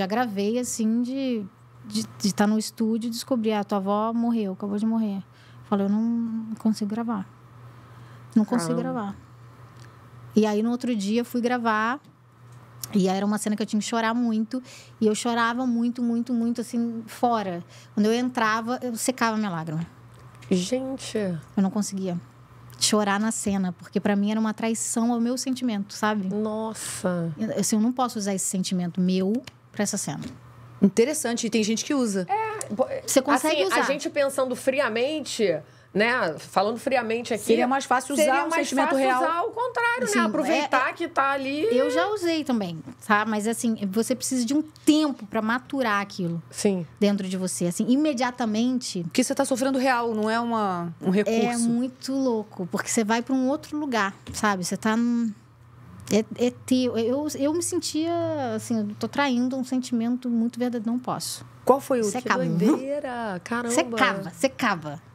já gravei assim de de estar tá no estúdio e descobrir, ah, tua avó morreu, acabou de morrer. Falei, eu não consigo gravar. Não consigo Caramba. gravar. E aí no outro dia fui gravar. E era uma cena que eu tinha que chorar muito. E eu chorava muito, muito, muito, assim, fora. Quando eu entrava, eu secava minha lágrima. Gente! Eu não conseguia chorar na cena, porque para mim era uma traição ao meu sentimento, sabe? Nossa! Eu, assim, eu não posso usar esse sentimento meu para essa cena. Interessante, e tem gente que usa. É, você consegue assim, usar. A gente pensando friamente, né? Falando friamente aqui. Seria mais fácil usar seria o mais sentimento fácil real. usar o contrário, assim, né? Aproveitar é, é, que tá ali. Eu já usei também, tá? Mas assim, você precisa de um tempo para maturar aquilo. Sim. Dentro de você, assim, imediatamente. Porque você tá sofrendo real, não é uma, um é recurso. É muito louco, porque você vai para um outro lugar, sabe? Você tá num é, é teu. É, eu, eu me sentia assim, eu tô traindo um sentimento muito verdadeiro, não posso. Qual foi o secava. que doideira? Caramba. Secava, é secava.